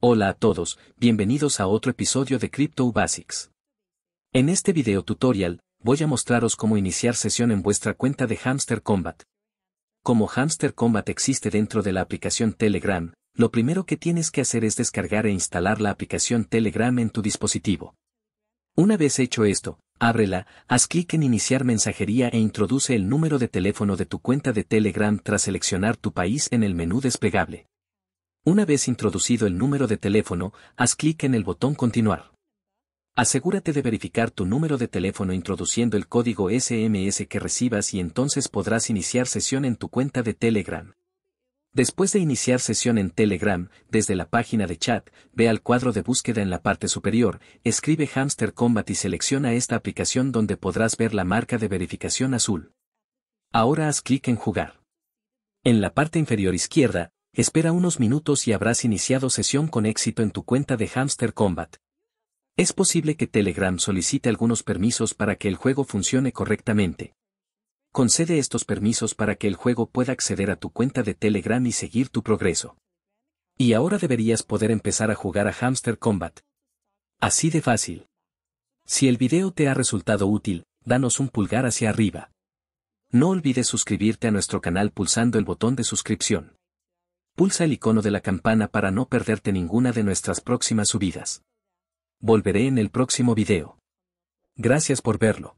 Hola a todos, bienvenidos a otro episodio de Crypto Basics. En este video tutorial, voy a mostraros cómo iniciar sesión en vuestra cuenta de Hamster Combat. Como Hamster Combat existe dentro de la aplicación Telegram, lo primero que tienes que hacer es descargar e instalar la aplicación Telegram en tu dispositivo. Una vez hecho esto, ábrela, haz clic en Iniciar mensajería e introduce el número de teléfono de tu cuenta de Telegram tras seleccionar tu país en el menú desplegable. Una vez introducido el número de teléfono, haz clic en el botón Continuar. Asegúrate de verificar tu número de teléfono introduciendo el código SMS que recibas y entonces podrás iniciar sesión en tu cuenta de Telegram. Después de iniciar sesión en Telegram, desde la página de chat, ve al cuadro de búsqueda en la parte superior, escribe Hamster Combat y selecciona esta aplicación donde podrás ver la marca de verificación azul. Ahora haz clic en Jugar. En la parte inferior izquierda, Espera unos minutos y habrás iniciado sesión con éxito en tu cuenta de Hamster Combat. Es posible que Telegram solicite algunos permisos para que el juego funcione correctamente. Concede estos permisos para que el juego pueda acceder a tu cuenta de Telegram y seguir tu progreso. Y ahora deberías poder empezar a jugar a Hamster Combat. Así de fácil. Si el video te ha resultado útil, danos un pulgar hacia arriba. No olvides suscribirte a nuestro canal pulsando el botón de suscripción pulsa el icono de la campana para no perderte ninguna de nuestras próximas subidas. Volveré en el próximo video. Gracias por verlo.